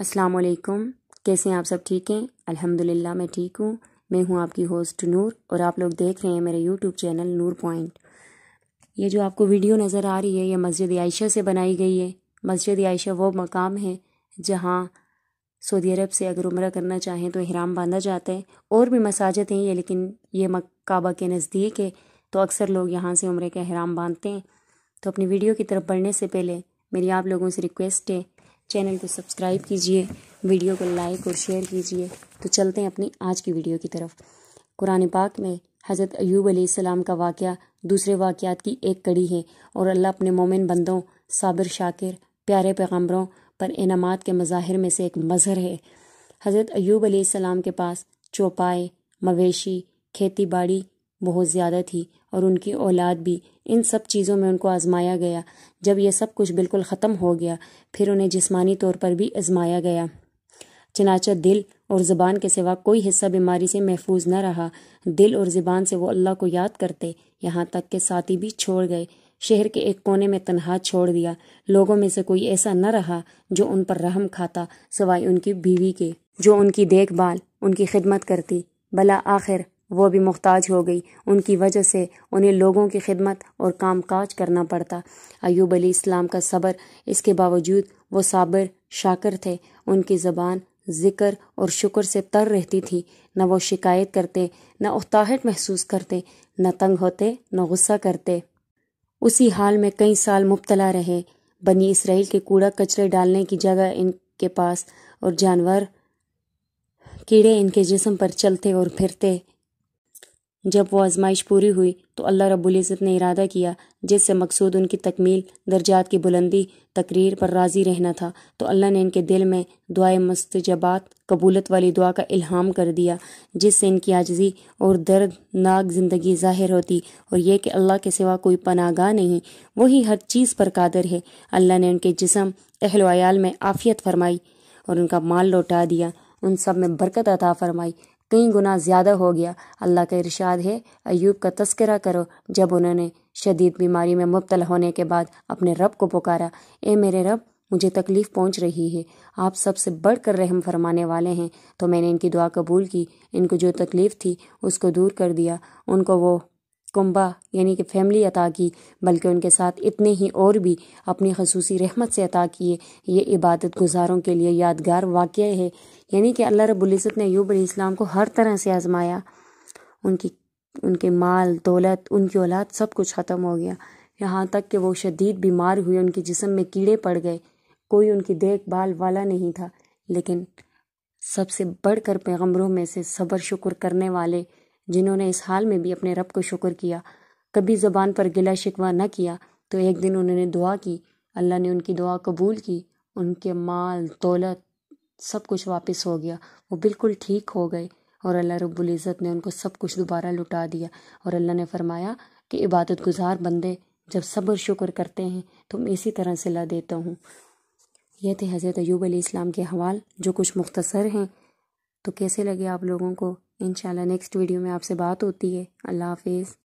अस्सलाम वालेकुम कैसे हैं आप सब ठीक हैं अल्हम्दुलिल्लाह मैं ठीक हूँ मैं हूँ आपकी होस्ट नूर और आप लोग देख रहे हैं मेरे यूट्यूब चैनल नूर पॉइंट ये जो आपको वीडियो नज़र आ रही है ये मस्जिद आयशा से बनाई गई है मस्जिद आयशा वो मकाम है जहाँ सऊदी अरब से अगर उम्र करना चाहें तो हराम बांधा जाता है और भी मसाजिद हैं ये लेकिन ये मकाबा के नज़दीक है तो अक्सर लोग यहाँ से उम्र का हराम बांधते हैं तो अपनी वीडियो की तरफ बढ़ने से पहले मेरी आप लोगों से रिक्वेस्ट है चैनल को सब्सक्राइब कीजिए वीडियो को लाइक और शेयर कीजिए तो चलते हैं अपनी आज की वीडियो की तरफ कुरान पाक में हज़रत अयूब अलैहिस्सलाम का वाक़ दूसरे वाक़ात की एक कड़ी है और अल्लाह अपने मोमिन बंदों साबिर शाकिर प्यारे पैगम्बरों पर इनामात के मज़ाहिर में से एक मज़हर है हज़रत अयूब अलैहिस्सलाम के पास चौपाए मवेशी खेती बाड़ी बहुत ज़्यादा थी और उनकी औलाद भी इन सब चीज़ों में उनको आज़माया गया जब यह सब कुछ बिल्कुल ख़त्म हो गया फिर उन्हें जिस्मानी तौर पर भी आज़माया गया चनाचा दिल और ज़बान के सिवा कोई हिस्सा बीमारी से महफूज न रहा दिल और ज़बान से वो अल्लाह को याद करते यहाँ तक के साथी भी छोड़ गए शहर के एक कोने में तनहा छोड़ दिया लोगों में से कोई ऐसा न रहा जो उन पर रहम खाता सवाई उनकी बीवी के जो उनकी देखभाल उनकी खिदमत करती भला आखिर वो भी मोहताज हो गई उनकी वजह से उन्हें लोगों की खिदमत और काम काज करना पड़ता अयूब अली इस्लाम का सब्र इसके बावजूद वो साबिर शाकर थे उनकी ज़बान ज़िक्र और शुक्र से तर रहती थी न वो शिकायत करते न उताहट महसूस करते न तंग होते न गुस्सा करते उसी हाल में कई साल मुबतला रहे बनी इसराइल के कूड़ा कचरे डालने की जगह इनके पास और जानवर कीड़े इनके जिस्म पर चलते और फिरते जब वो आजमाइश पूरी हुई तो अल्लाह रबुल्ज़त ने इरादा किया जिससे मकसूद उनकी तकमील दर्जात की बुलंदी तकरीर पर राज़ी रहना था तो अल्लाह ने इनके दिल में दुआ मस्तजबात कबूलत वाली दुआ का इल्हाम कर दिया जिससे इनकी आजजी और दर्दनाक ज़िंदगी ज़ाहिर होती और यह कि अल्लाह के सिवा कोई पनागा नहीं वही हर चीज़ पर कादर है अल्लाह ने उनके जिसम अहल में आफ़ियत फरमाई और उनका माल लौटा दिया उन सब में बरकत अता फरमाई कई गुना ज़्यादा हो गया अल्लाह का इरशाद है अयूब का तस्करा करो जब उन्होंने शदीद बीमारी में मुबतला होने के बाद अपने रब को पुकारा ए मेरे रब मुझे तकलीफ़ पहुंच रही है आप सबसे बढ़ कर रहम फरमाने वाले हैं तो मैंने इनकी दुआ कबूल की इनको जो तकलीफ़ थी उसको दूर कर दिया उनको वो कुंबा यानी कि फैमिली अता की बल्कि उनके साथ इतने ही और भी अपनी खसूसी रहमत से अता किए ये इबादत गुजारों के लिए यादगार वाक़ है यानी कि अल्लाह रबुल्ज़त ने यूब इस्लाम को हर तरह से आजमाया उनकी उनके माल दौलत उनकी औलाद सब कुछ ख़त्म हो गया यहाँ तक कि वो शदीद बीमार हुए उनके जिसम में कीड़े पड़ गए कोई उनकी देखभाल वाला नहीं था लेकिन सबसे बढ़कर पैगम्बरों में से सब्र शुक्र करने वाले जिन्होंने इस हाल में भी अपने रब को शुक्र किया कभी ज़बान पर गिला शिकवा न किया तो एक दिन उन्होंने दुआ की अल्लाह ने उनकी दुआ कबूल की उनके माल दौलत सब कुछ वापस हो गया वो बिल्कुल ठीक हो गए और अल्लाह रब्बुल इज़्ज़त ने उनको सब कुछ दोबारा लुटा दिया और अल्लाह ने फरमाया कि इबादत गुजार बंदे जब सब्र शुक्र करते हैं तो मैं इसी तरह से ला देता हूँ यह थे हज़रत अयूब इस्लाम के हवाल जो कुछ मुख्तसर हैं तो कैसे लगे आप लोगों को इंशाल्लाह नेक्स्ट वीडियो में आपसे बात होती है अल्लाह हाफिज़